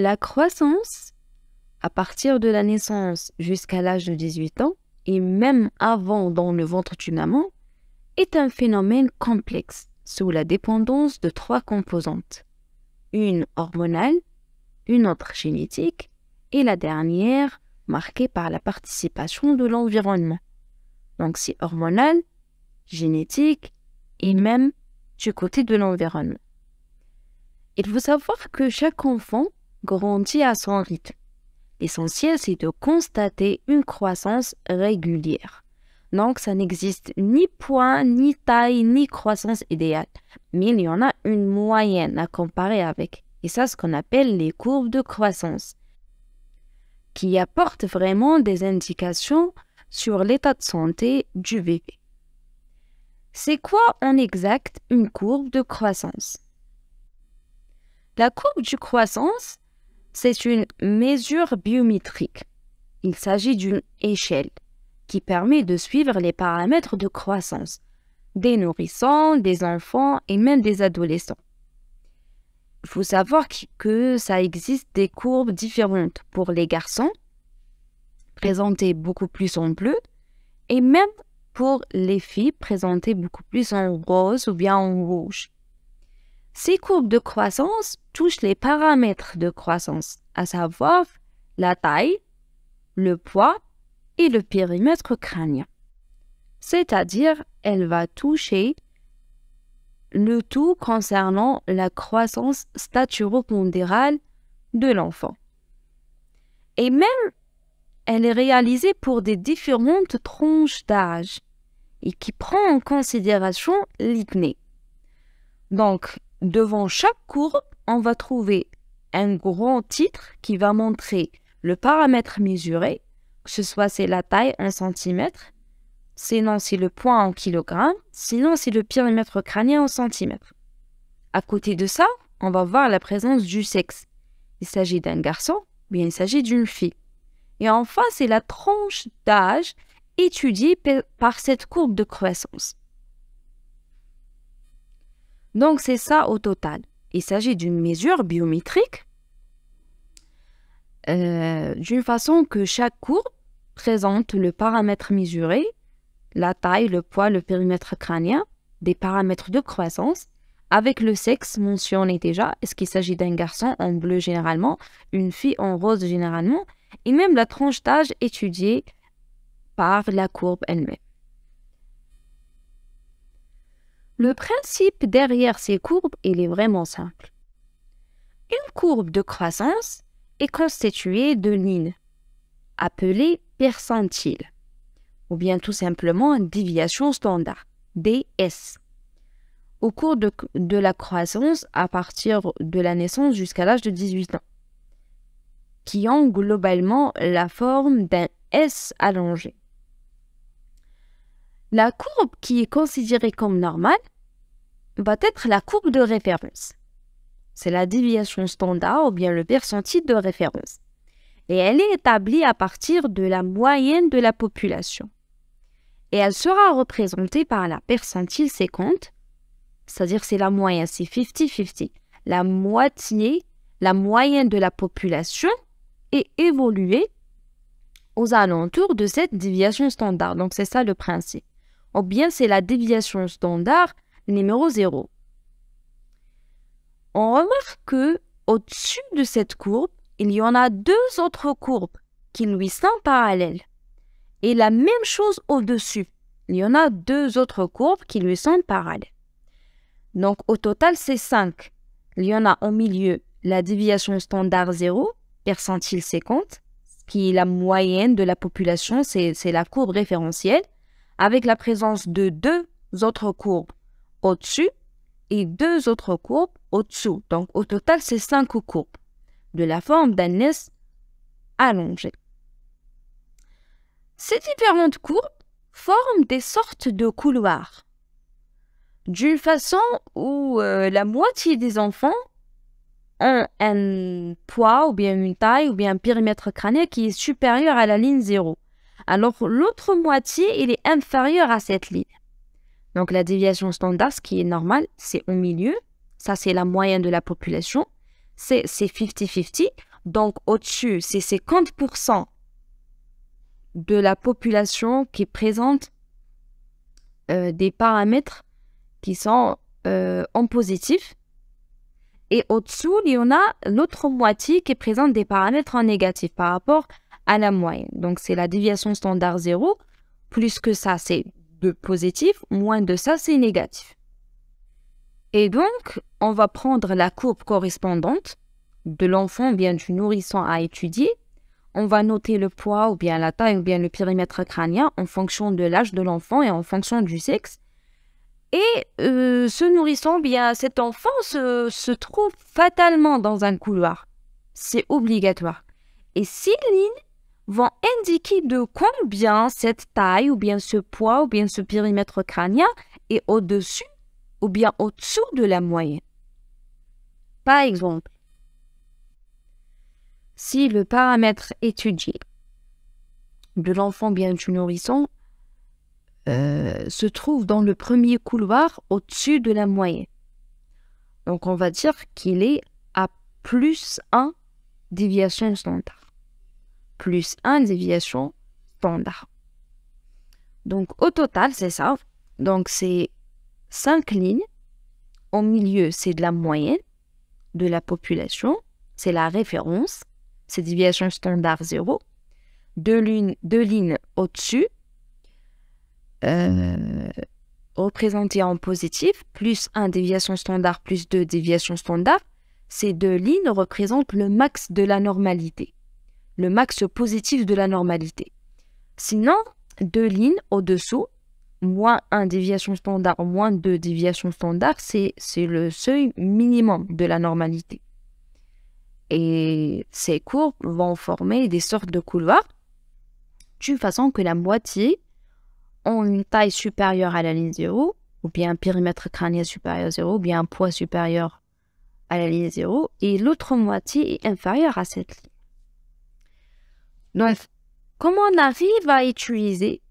La croissance, à partir de la naissance jusqu'à l'âge de 18 ans, et même avant dans le ventre d'une maman, est un phénomène complexe sous la dépendance de trois composantes. Une hormonale, une autre génétique et la dernière marquée par la participation de l'environnement. Donc c'est hormonal, génétique et même du côté de l'environnement. Il faut savoir que chaque enfant grandit à son rythme. L'essentiel, c'est de constater une croissance régulière. Donc, ça n'existe ni point, ni taille, ni croissance idéale. Mais il y en a une moyenne à comparer avec. Et ça, ce qu'on appelle les courbes de croissance, qui apportent vraiment des indications sur l'état de santé du bébé. C'est quoi en exact une courbe de croissance La courbe de croissance, c'est une mesure biométrique. Il s'agit d'une échelle qui permet de suivre les paramètres de croissance des nourrissons, des enfants et même des adolescents. Il faut savoir que ça existe des courbes différentes pour les garçons, présentées beaucoup plus en bleu, et même pour les filles, présentées beaucoup plus en rose ou bien en rouge. Ces courbes de croissance touchent les paramètres de croissance, à savoir la taille, le poids et le périmètre crânien. C'est-à-dire, elle va toucher le tout concernant la croissance staturopondérale de l'enfant. Et même, elle est réalisée pour des différentes tranches d'âge et qui prend en considération l'hypnée. Donc, Devant chaque courbe, on va trouver un grand titre qui va montrer le paramètre mesuré, que ce soit c'est la taille en centimètres, sinon c'est le poids en kilogrammes, sinon c'est le périmètre crânien en centimètres. À côté de ça, on va voir la présence du sexe. Il s'agit d'un garçon ou bien il s'agit d'une fille. Et enfin, c'est la tranche d'âge étudiée par cette courbe de croissance. Donc c'est ça au total. Il s'agit d'une mesure biométrique euh, d'une façon que chaque courbe présente le paramètre mesuré, la taille, le poids, le périmètre crânien, des paramètres de croissance, avec le sexe mentionné déjà, est-ce qu'il s'agit d'un garçon en bleu généralement, une fille en rose généralement, et même la tranche d'âge étudiée par la courbe elle-même. Le principe derrière ces courbes, il est vraiment simple. Une courbe de croissance est constituée de lignes, appelées percentiles, ou bien tout simplement une déviation standard, DS. Au cours de la croissance, à partir de la naissance jusqu'à l'âge de 18 ans, qui ont globalement la forme d'un S allongé la courbe qui est considérée comme normale va être la courbe de référence. C'est la déviation standard ou bien le percentile de référence. Et elle est établie à partir de la moyenne de la population. Et elle sera représentée par la percentile séquente, c'est-à-dire c'est la moyenne, c'est 50-50. La moitié, la moyenne de la population est évoluée aux alentours de cette déviation standard. Donc c'est ça le principe ou bien c'est la déviation standard numéro 0. On remarque que au-dessus de cette courbe, il y en a deux autres courbes qui lui sont parallèles. Et la même chose au-dessus. Il y en a deux autres courbes qui lui sont parallèles. Donc au total, c'est 5. Il y en a au milieu la déviation standard 0, percentile 50, qui est la moyenne de la population, c'est la courbe référentielle avec la présence de deux autres courbes au-dessus et deux autres courbes au-dessous. Donc, au total, c'est cinq courbes de la forme d'un nœud allongé. Ces différentes courbes forment des sortes de couloirs, d'une façon où euh, la moitié des enfants ont un poids ou bien une taille ou bien un périmètre crânien qui est supérieur à la ligne zéro alors l'autre moitié, il est inférieur à cette ligne. Donc la déviation standard, ce qui est normal, c'est au milieu. Ça, c'est la moyenne de la population. C'est 50-50. Donc au-dessus, c'est 50% de la population qui présente euh, des paramètres qui sont euh, en positif. Et au-dessous, il y en a l'autre moitié qui présente des paramètres en négatif par rapport à la moyenne. Donc c'est la déviation standard 0. Plus que ça, c'est de positif. Moins de ça, c'est négatif. Et donc, on va prendre la courbe correspondante de l'enfant, bien du nourrisson à étudier. On va noter le poids ou bien la taille ou bien le périmètre crânien en fonction de l'âge de l'enfant et en fonction du sexe. Et euh, ce nourrisson, bien cet enfant se, se trouve fatalement dans un couloir. C'est obligatoire. Et si l'île vont indiquer de combien cette taille ou bien ce poids ou bien ce périmètre crânien est au-dessus ou bien au-dessous de la moyenne. Par exemple, si le paramètre étudié de l'enfant bien du nourrisson euh, se trouve dans le premier couloir au-dessus de la moyenne, donc on va dire qu'il est à plus 1 déviation standard plus 1 déviation standard. Donc au total, c'est ça. Donc c'est 5 lignes. Au milieu, c'est de la moyenne de la population. C'est la référence. C'est déviation standard 0. Deux, lignes, au-dessus, euh, représentées en positif, plus 1 déviation standard, plus 2 déviations standard. Ces deux lignes représentent le max de la normalité le max positif de la normalité. Sinon, deux lignes au-dessous, moins 1 déviation standard, moins deux déviations standard, c'est le seuil minimum de la normalité. Et ces courbes vont former des sortes de couloirs d'une façon que la moitié ont une taille supérieure à la ligne 0, ou bien un périmètre crânien supérieur à 0, ou bien un poids supérieur à la ligne 0, et l'autre moitié est inférieure à cette ligne. Donc, comment on arrive à utiliser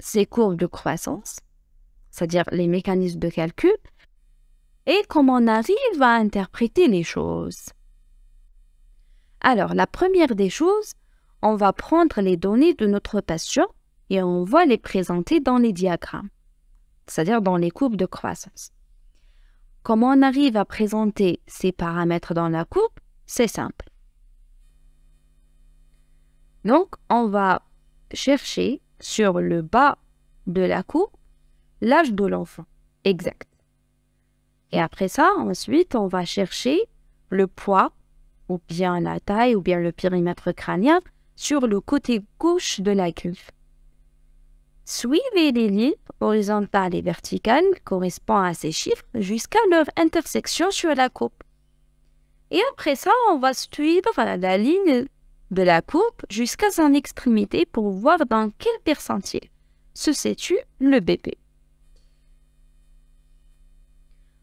ces courbes de croissance, c'est-à-dire les mécanismes de calcul, et comment on arrive à interpréter les choses Alors, la première des choses, on va prendre les données de notre patient et on va les présenter dans les diagrammes, c'est-à-dire dans les courbes de croissance. Comment on arrive à présenter ces paramètres dans la courbe C'est simple. Donc, on va chercher sur le bas de la coupe l'âge de l'enfant exact. Et après ça, ensuite, on va chercher le poids, ou bien la taille, ou bien le périmètre crânien, sur le côté gauche de la griffe. Suivez les lignes horizontales et verticales correspondant à ces chiffres jusqu'à leur intersection sur la coupe. Et après ça, on va suivre la ligne de la courbe jusqu'à son extrémité pour voir dans quel percentile se situe le bébé.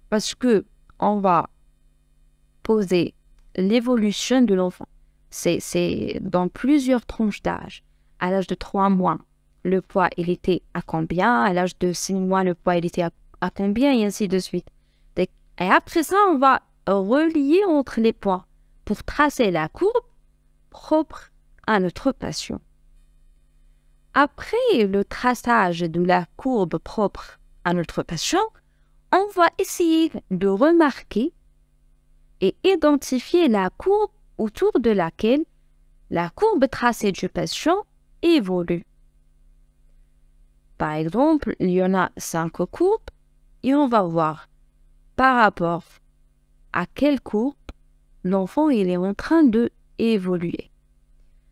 Parce que on va poser l'évolution de l'enfant. C'est dans plusieurs tranches d'âge. À l'âge de 3 mois, le poids il était à combien À l'âge de 6 mois, le poids il était à, à combien Et ainsi de suite. Et après ça, on va relier entre les poids pour tracer la courbe propre à notre patient. Après le traçage de la courbe propre à notre patient, on va essayer de remarquer et identifier la courbe autour de laquelle la courbe tracée du patient évolue. Par exemple, il y en a cinq courbes et on va voir par rapport à quelle courbe l'enfant est en train de évoluer.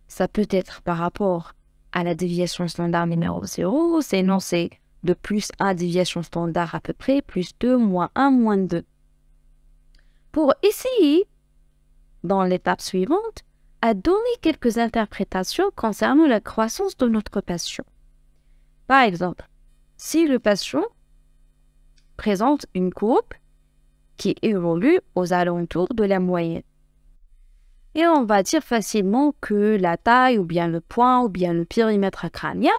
Ça peut être par rapport à la déviation standard numéro 0, c'est non, c'est de plus 1 déviation standard à peu près, plus 2, moins 1, moins 2. Pour essayer, dans l'étape suivante, à donner quelques interprétations concernant la croissance de notre patient. Par exemple, si le patient présente une courbe qui évolue aux alentours de la moyenne, et on va dire facilement que la taille ou bien le poids ou bien le périmètre crânien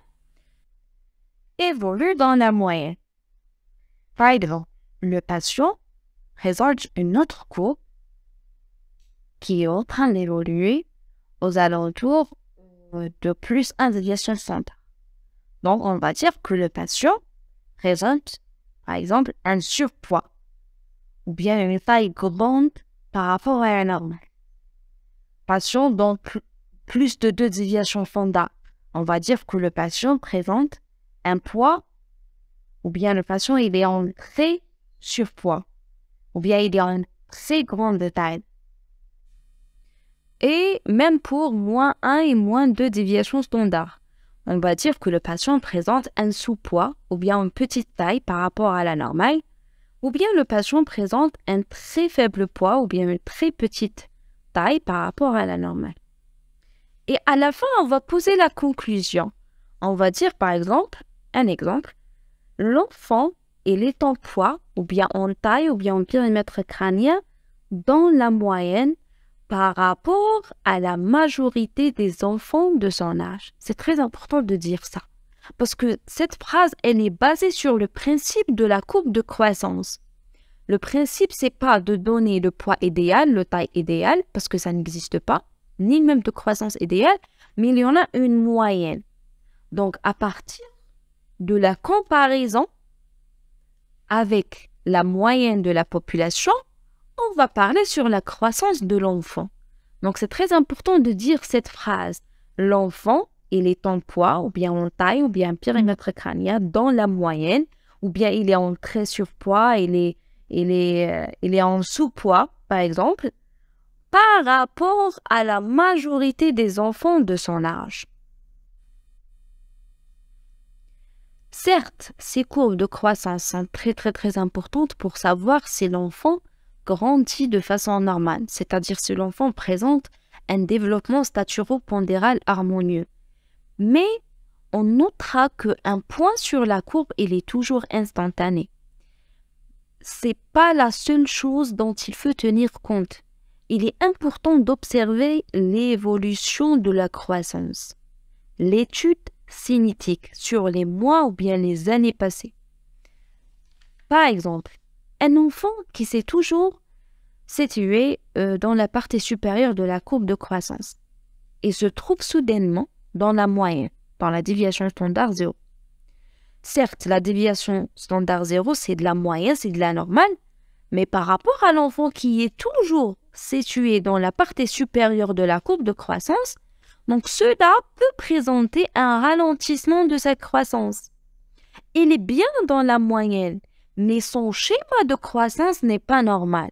évolue dans la moyenne. Par exemple, le patient présente une autre courbe qui est en train d'évoluer aux alentours de plus 1,60. Donc, on va dire que le patient présente, par exemple, un surpoids ou bien une taille grande par rapport à la normale patient dont plus de deux déviations standard, On va dire que le patient présente un poids ou bien le patient il est en très surpoids ou bien il est en très grande taille. Et même pour moins 1 et moins 2 déviations standard, on va dire que le patient présente un sous-poids ou bien une petite taille par rapport à la normale, ou bien le patient présente un très faible poids ou bien une très petite taille par rapport à la normale. Et à la fin, on va poser la conclusion. On va dire par exemple, un exemple, l'enfant, il est en poids, ou bien en taille, ou bien en périmètre crânien, dans la moyenne par rapport à la majorité des enfants de son âge. C'est très important de dire ça. Parce que cette phrase, elle est basée sur le principe de la courbe de croissance. Le principe, c'est pas de donner le poids idéal, le taille idéal, parce que ça n'existe pas, ni même de croissance idéale, mais il y en a une moyenne. Donc, à partir de la comparaison avec la moyenne de la population, on va parler sur la croissance de l'enfant. Donc, c'est très important de dire cette phrase. L'enfant, il est en poids, ou bien en taille, ou bien périmètre crânien, dans la moyenne, ou bien il est en très surpoids, il est il est, euh, est en sous-poids, par exemple, par rapport à la majorité des enfants de son âge. Certes, ces courbes de croissance sont très très très importantes pour savoir si l'enfant grandit de façon normale, c'est-à-dire si l'enfant présente un développement staturo-pondéral harmonieux. Mais on notera qu'un point sur la courbe, il est toujours instantané c'est pas la seule chose dont il faut tenir compte. Il est important d'observer l'évolution de la croissance. L'étude cinétique sur les mois ou bien les années passées. Par exemple, un enfant qui s'est toujours situé euh, dans la partie supérieure de la courbe de croissance et se trouve soudainement dans la moyenne, dans la déviation standard 0 certes, la déviation standard zéro, c'est de la moyenne, c'est de la normale, mais par rapport à l'enfant qui est toujours situé dans la partie supérieure de la courbe de croissance, donc cela peut présenter un ralentissement de sa croissance. Il est bien dans la moyenne, mais son schéma de croissance n'est pas normal.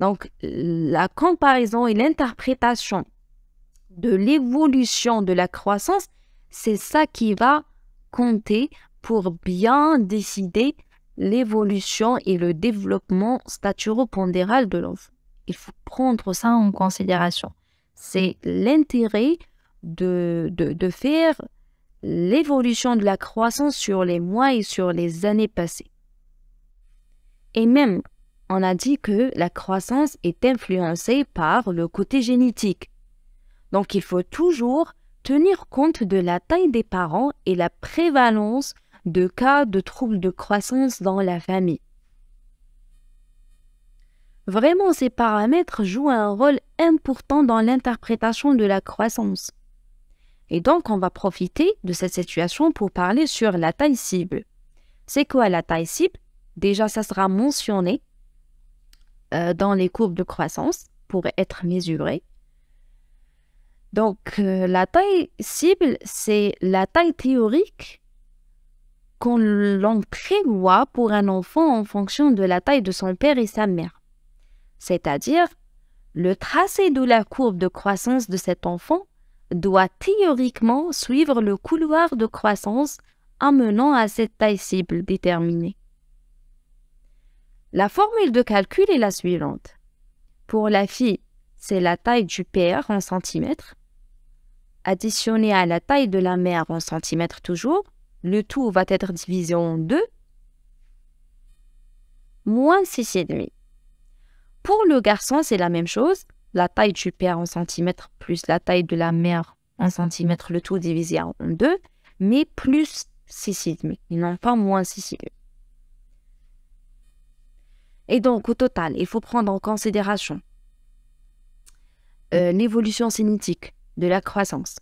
Donc la comparaison et l'interprétation de l'évolution de la croissance, c'est ça qui va compter pour bien décider l'évolution et le développement staturo-pondéral de l'enfant. Il faut prendre ça en considération. C'est l'intérêt de faire l'évolution de la croissance sur les mois et sur les années passées. Et même, on a dit que la croissance est influencée par le côté génétique. Donc il faut toujours tenir compte de la taille des parents et la prévalence de cas de troubles de croissance dans la famille. Vraiment, ces paramètres jouent un rôle important dans l'interprétation de la croissance. Et donc, on va profiter de cette situation pour parler sur la taille cible. C'est quoi la taille cible Déjà, ça sera mentionné euh, dans les courbes de croissance pour être mesuré. Donc, euh, la taille cible, c'est la taille théorique qu'on l'on prévoit pour un enfant en fonction de la taille de son père et sa mère. C'est-à-dire, le tracé de la courbe de croissance de cet enfant doit théoriquement suivre le couloir de croissance amenant à cette taille cible déterminée. La formule de calcul est la suivante. Pour la fille, c'est la taille du père en centimètres additionné à la taille de la mère en centimètres toujours, le tout va être divisé en deux, moins 6,5. Pour le garçon, c'est la même chose. La taille du père en centimètres plus la taille de la mère en centimètres, le tout divisé en deux, mais plus 6,5. non non pas moins 6,5. Et donc, au total, il faut prendre en considération euh, l'évolution cinétique de la croissance,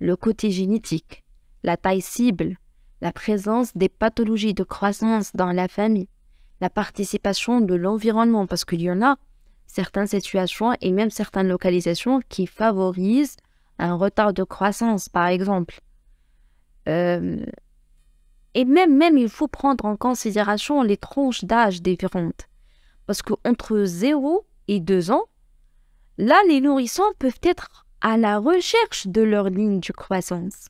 le côté génétique, la taille cible, la présence des pathologies de croissance dans la famille, la participation de l'environnement, parce qu'il y en a certaines situations et même certaines localisations qui favorisent un retard de croissance, par exemple. Euh, et même, même, il faut prendre en considération les tranches d'âge différentes. Parce qu'entre 0 et 2 ans, là, les nourrissons peuvent être à la recherche de leur ligne de croissance.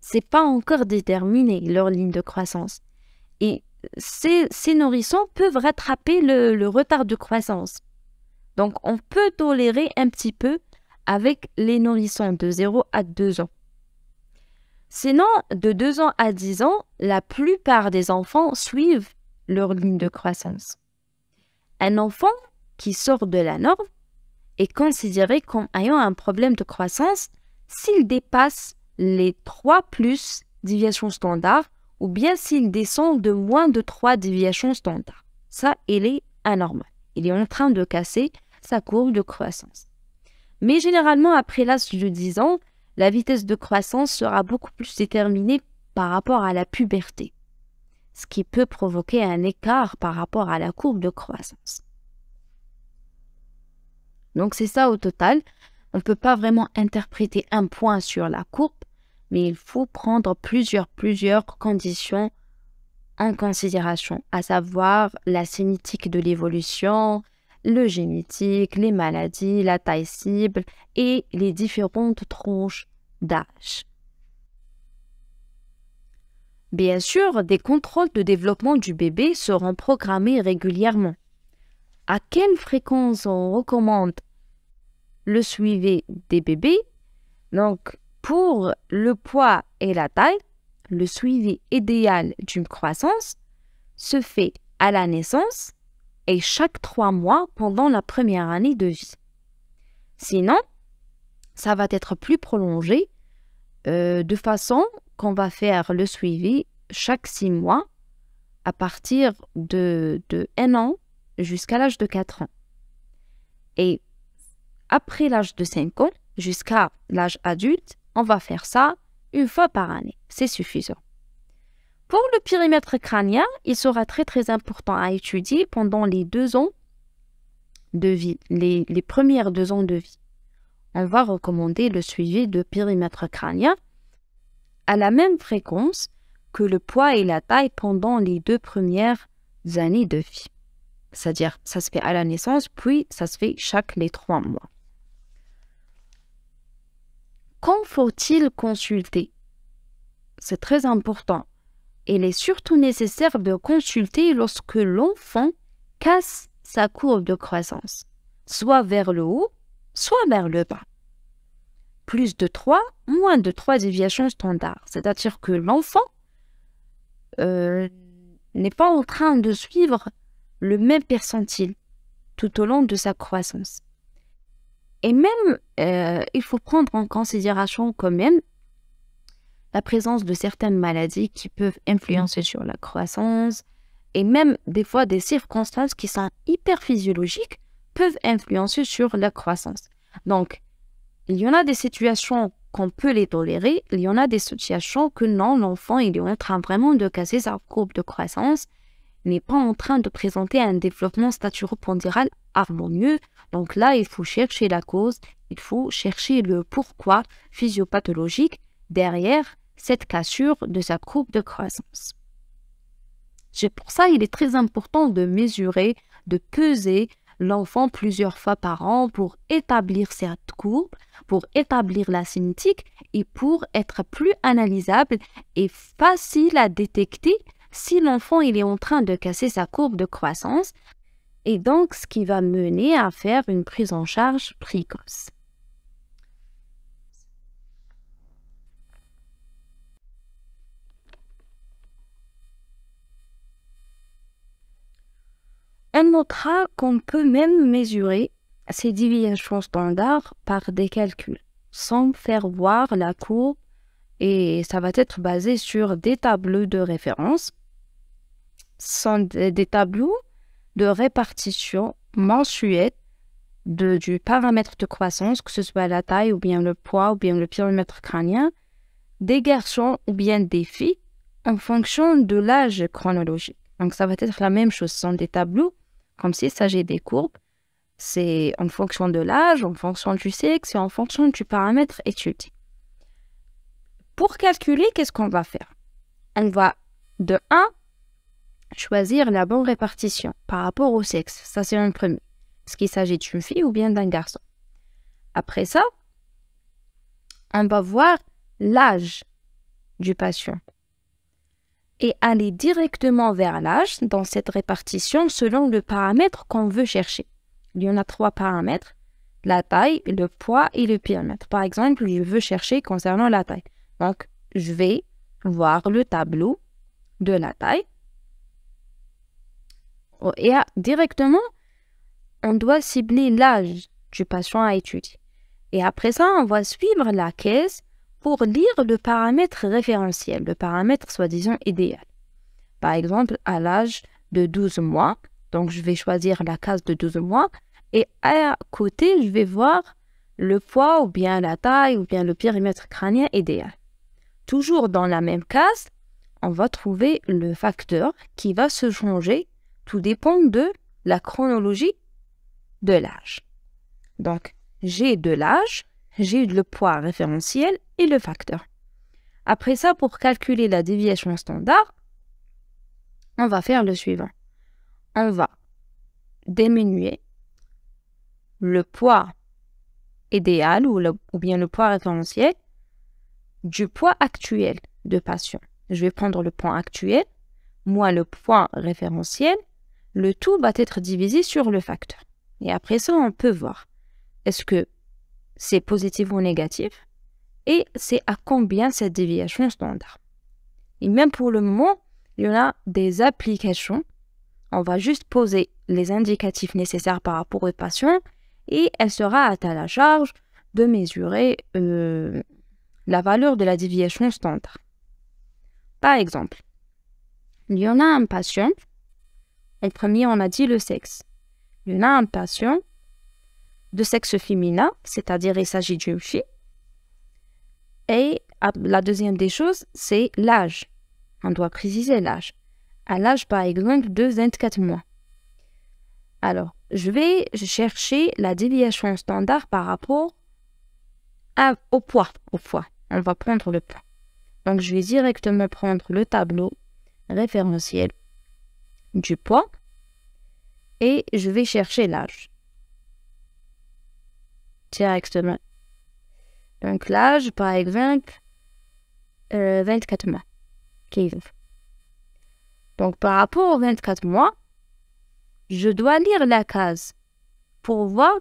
C'est pas encore déterminé leur ligne de croissance. Et ces, nourrissons peuvent rattraper le, le retard de croissance. Donc on peut tolérer un petit peu avec les nourrissons de 0 à 2 ans. Sinon, de 2 ans à 10 ans, la plupart des enfants suivent leur ligne de croissance. Un enfant qui sort de la norme est considéré comme ayant un problème de croissance s'il dépasse les 3 plus déviations standard ou bien s'il descend de moins de 3 déviations standard. Ça, il est anormal. Il est en train de casser sa courbe de croissance. Mais généralement, après l'âge de 10 ans, la vitesse de croissance sera beaucoup plus déterminée par rapport à la puberté, ce qui peut provoquer un écart par rapport à la courbe de croissance. Donc c'est ça au total. On ne peut pas vraiment interpréter un point sur la courbe, mais il faut prendre plusieurs, plusieurs conditions en considération, à savoir la cinétique de l'évolution, le génétique, les maladies, la taille cible et les différentes tranches d'âge. Bien sûr, des contrôles de développement du bébé seront programmés régulièrement à quelle fréquence on recommande le suivi des bébés. Donc, pour le poids et la taille, le suivi idéal d'une croissance se fait à la naissance et chaque trois mois pendant la première année de vie. Sinon, ça va être plus prolongé euh, de façon qu'on va faire le suivi chaque six mois à partir de, de un an jusqu'à l'âge de 4 ans. Et après l'âge de 5 ans, jusqu'à l'âge adulte, on va faire ça une fois par année. C'est suffisant. Pour le périmètre crânien, il sera très très important à étudier pendant les deux ans de vie, les, premières deux ans de vie. On va recommander le suivi de périmètre crânien à la même fréquence que le poids et la taille pendant les deux premières années de vie. C'est-à-dire, ça se fait à la naissance, puis ça se fait chaque les trois mois. Quand faut-il consulter C'est très important. Il est surtout nécessaire de consulter lorsque l'enfant casse sa courbe de croissance, soit vers le haut, soit vers le bas. Plus de trois, moins de trois déviations standards, c'est-à-dire que l'enfant euh, n'est pas en train de suivre le même percentile tout au long de sa croissance. Et même, euh, il faut prendre en considération quand même la présence de certaines maladies qui peuvent influencer sur la croissance et même des fois des circonstances qui sont hyper physiologiques peuvent influencer sur la croissance. Donc, il y en a des situations qu'on peut les tolérer, il y en a des situations que non, l'enfant, il est en train vraiment de casser sa courbe de croissance n'est pas en train de présenter un développement staturopondéral harmonieux. Donc là, il faut chercher la cause, il faut chercher le pourquoi physiopathologique derrière cette cassure de sa courbe de croissance. C'est pour ça qu'il est très important de mesurer, de peser l'enfant plusieurs fois par an pour établir cette courbe, pour établir la cinétique et pour être plus analysable et facile à détecter si l'enfant il est en train de casser sa courbe de croissance, et donc ce qui va mener à faire une prise en charge précoce. On notera qu'on peut même mesurer ces divisions standards par des calculs, sans faire voir la courbe, et ça va être basé sur des tableaux de référence sont des, tableaux de répartition mensuelle de, du paramètre de croissance, que ce soit la taille ou bien le poids ou bien le périmètre crânien, des garçons ou bien des filles en fonction de l'âge chronologique. Donc ça va être la même chose, ce sont des tableaux comme s'il s'agit des courbes. C'est en fonction de l'âge, en fonction du sexe et en fonction du paramètre étudié. Pour calculer, qu'est-ce qu'on va faire On va de 1 Choisir la bonne répartition par rapport au sexe, ça c'est un premier. Est-ce qu'il s'agit d'une fille ou bien d'un garçon Après ça, on va voir l'âge du patient et aller directement vers l'âge dans cette répartition selon le paramètre qu'on veut chercher. Il y en a trois paramètres, la taille, le poids et le périmètre. Par exemple, je veux chercher concernant la taille. Donc, je vais voir le tableau de la taille Oh, et ah, directement, on doit cibler l'âge du patient à étudier. Et après ça, on va suivre la caisse pour lire le paramètre référentiel, le paramètre soi-disant idéal. Par exemple, à l'âge de 12 mois, donc je vais choisir la case de 12 mois, et à côté, je vais voir le poids ou bien la taille ou bien le périmètre crânien idéal. Toujours dans la même case, on va trouver le facteur qui va se changer tout dépend de la chronologie de l'âge. Donc, j'ai de l'âge, j'ai le poids référentiel et le facteur. Après ça, pour calculer la déviation standard, on va faire le suivant. On va diminuer le poids idéal ou, ou bien le poids référentiel du poids actuel de patient. Je vais prendre le poids actuel moins le poids référentiel le tout va être divisé sur le facteur. Et après ça, on peut voir est-ce que c'est positif ou négatif et c'est à combien cette déviation standard. Et même pour le moment, il y en a des applications. On va juste poser les indicatifs nécessaires par rapport au patient et elle sera à la charge de mesurer euh, la valeur de la déviation standard. Par exemple, il y en a un patient en premier, on a dit le sexe. Il y en a un patient de sexe féminin, c'est-à-dire il s'agit d'une fille. Et la deuxième des choses, c'est l'âge. On doit préciser l'âge. À l'âge, par exemple, de 24 mois. Alors, je vais chercher la déviation standard par rapport au poids. Au poids. On va prendre le poids. Donc, je vais directement prendre le tableau référentiel du poids et je vais chercher l'âge. Directement. Donc l'âge, par exemple, 24 euh, mois. Donc par rapport aux 24 mois, je dois lire la case pour voir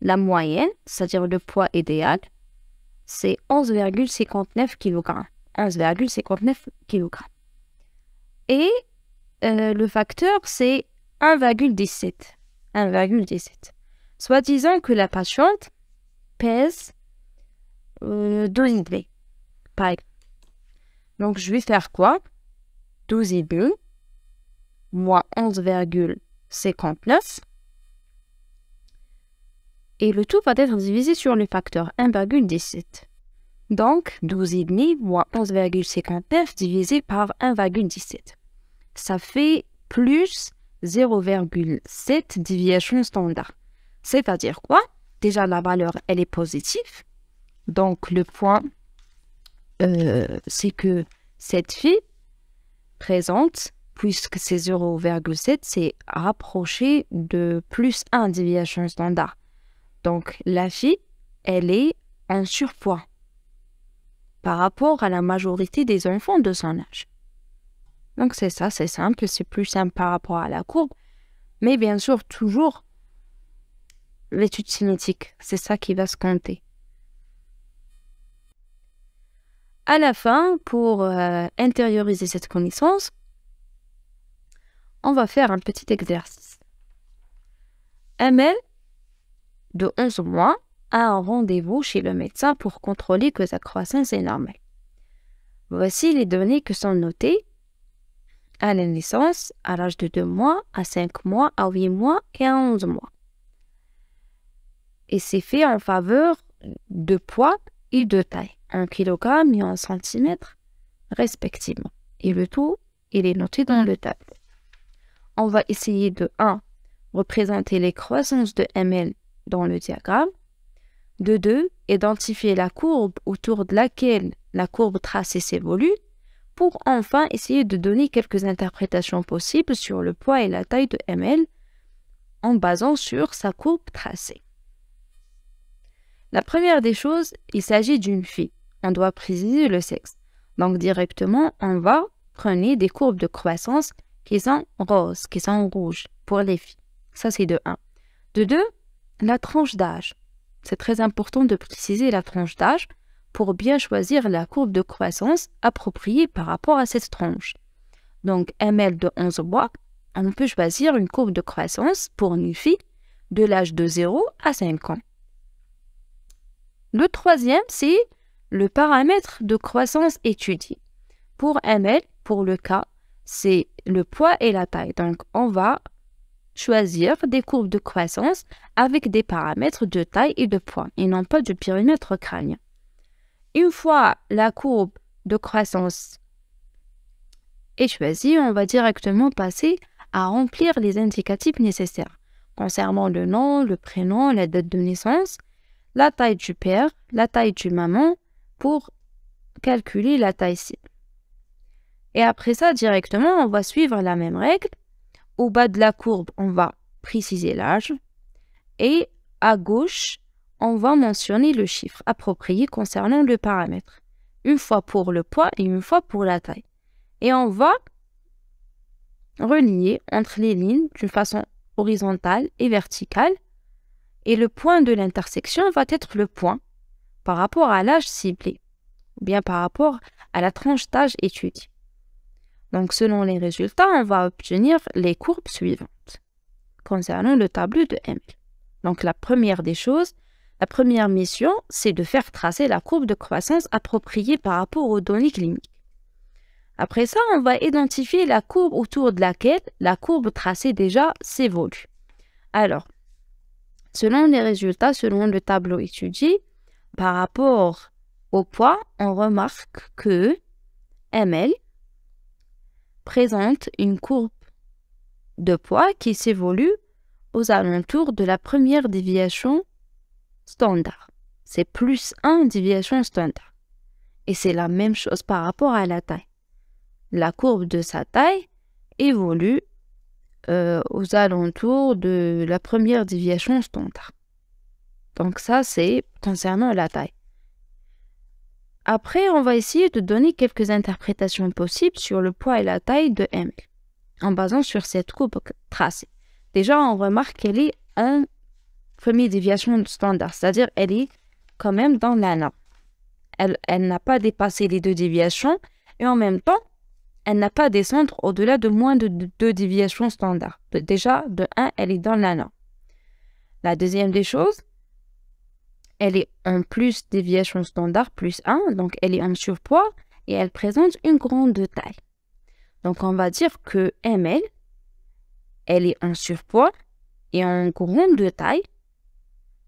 la moyenne, c'est-à-dire le poids idéal, c'est 11,59 kg. 11,59 kg. Et euh, le facteur, c'est 1,17. 1,17. Soit disant que la patiente pèse euh, 12 Donc, je vais faire quoi 12 moins 11,59. Et le tout va être divisé sur le facteur 1,17. Donc, 12,5 moins 11,59 divisé par 1,17 ça fait plus 0,7 déviation standard. C'est-à-dire quoi Déjà, la valeur, elle est positive. Donc, le point, euh, c'est que cette fille présente, puisque c'est 0,7, c'est rapproché de plus 1 déviation standard. Donc, la fille, elle est en surpoids par rapport à la majorité des enfants de son âge. Donc c'est ça, c'est simple, c'est plus simple par rapport à la courbe. Mais bien sûr, toujours l'étude cinétique, c'est ça qui va se compter. À la fin, pour euh, intérioriser cette connaissance, on va faire un petit exercice. ML de 11 mois, a un rendez-vous chez le médecin pour contrôler que sa croissance est normale. Voici les données que sont notées à la naissance, à l'âge de 2 mois, à 5 mois, à 8 mois et à 11 mois. Et c'est fait en faveur de poids et de taille, 1 kg et en centimètres respectivement. Et le tout, il est noté dans le tableau. On va essayer de 1. Représenter les croissances de ml dans le diagramme. De 2. Identifier la courbe autour de laquelle la courbe tracée s'évolue pour enfin essayer de donner quelques interprétations possibles sur le poids et la taille de ML en basant sur sa courbe tracée. La première des choses, il s'agit d'une fille. On doit préciser le sexe. Donc directement, on va prendre des courbes de croissance qui sont roses, qui sont rouges pour les filles. Ça, c'est de 1. De 2, la tranche d'âge. C'est très important de préciser la tranche d'âge pour bien choisir la courbe de croissance appropriée par rapport à cette tranche. Donc ml de 11 mois, on peut choisir une courbe de croissance pour une fille de l'âge de 0 à 5 ans. Le troisième, c'est le paramètre de croissance étudié. Pour ml, pour le cas, c'est le poids et la taille. Donc on va choisir des courbes de croissance avec des paramètres de taille et de poids et non pas du périmètre crâne. Une fois la courbe de croissance est choisie, on va directement passer à remplir les indicatifs nécessaires concernant le nom, le prénom, la date de naissance, la taille du père, la taille du maman pour calculer la taille C. Et après ça, directement, on va suivre la même règle. Au bas de la courbe, on va préciser l'âge. Et à gauche, on va mentionner le chiffre approprié concernant le paramètre, une fois pour le poids et une fois pour la taille. Et on va relier entre les lignes d'une façon horizontale et verticale, et le point de l'intersection va être le point par rapport à l'âge ciblé, ou bien par rapport à la tranche d'âge étudiée. Donc selon les résultats, on va obtenir les courbes suivantes concernant le tableau de M, Donc la première des choses, la première mission, c'est de faire tracer la courbe de croissance appropriée par rapport aux données cliniques. Après ça, on va identifier la courbe autour de laquelle la courbe tracée déjà s'évolue. Alors, selon les résultats, selon le tableau étudié, par rapport au poids, on remarque que ML présente une courbe de poids qui s'évolue aux alentours de la première déviation standard. C'est plus 1 déviation standard. Et c'est la même chose par rapport à la taille. La courbe de sa taille évolue euh, aux alentours de la première déviation standard. Donc ça, c'est concernant la taille. Après, on va essayer de donner quelques interprétations possibles sur le poids et la taille de M en basant sur cette courbe tracée. Déjà, on remarque qu'elle est un première déviation standard, c'est-à-dire elle est quand même dans la norme. Elle, n'a pas dépassé les deux déviations et en même temps, elle n'a pas descendu au-delà de moins de deux déviations standard. Déjà, de 1, elle est dans la norme. La deuxième des choses, elle est en plus déviation standard plus 1, donc elle est en surpoids et elle présente une grande taille. Donc on va dire que ML, elle est en surpoids et en grande taille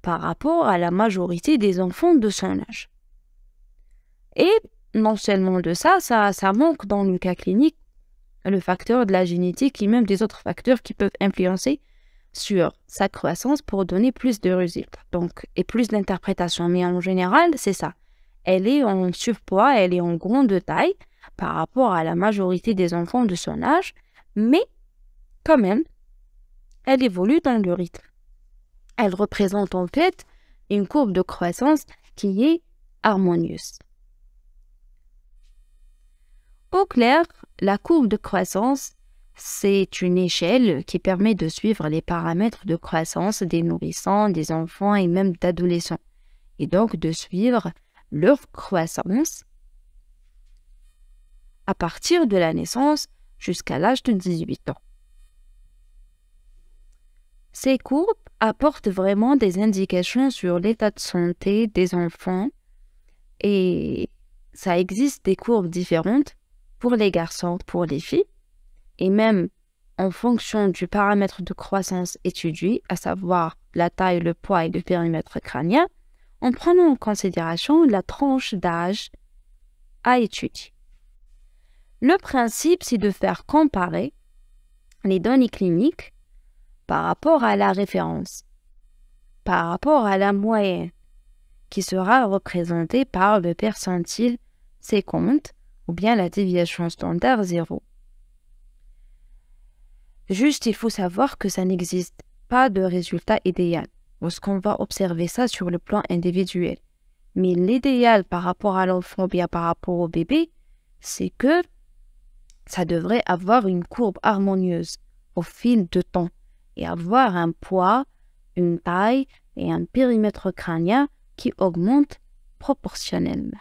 par rapport à la majorité des enfants de son âge. Et non seulement de ça, ça, manque dans le cas clinique le facteur de la génétique et même des autres facteurs qui peuvent influencer sur sa croissance pour donner plus de résultats donc, et plus d'interprétation. Mais en général, c'est ça. Elle est en surpoids, elle est en grande taille par rapport à la majorité des enfants de son âge, mais quand même, elle évolue dans le rythme elle représente en fait une courbe de croissance qui est harmonieuse. Au clair, la courbe de croissance, c'est une échelle qui permet de suivre les paramètres de croissance des nourrissons, des enfants et même d'adolescents, et donc de suivre leur croissance à partir de la naissance jusqu'à l'âge de 18 ans. Ces courbes apporte vraiment des indications sur l'état de santé des enfants et ça existe des courbes différentes pour les garçons, pour les filles et même en fonction du paramètre de croissance étudié, à savoir la taille, le poids et le périmètre crânien, en prenant en considération la tranche d'âge à étudier. Le principe, c'est de faire comparer les données cliniques par rapport à la référence, par rapport à la moyenne, qui sera représentée par le percentile 50 ou bien la déviation standard 0. Juste, il faut savoir que ça n'existe pas de résultat idéal, parce qu'on va observer ça sur le plan individuel. Mais l'idéal par rapport à l'enfant, par rapport au bébé, c'est que ça devrait avoir une courbe harmonieuse au fil de temps et avoir un poids, une taille et un périmètre crânien qui augmentent proportionnellement.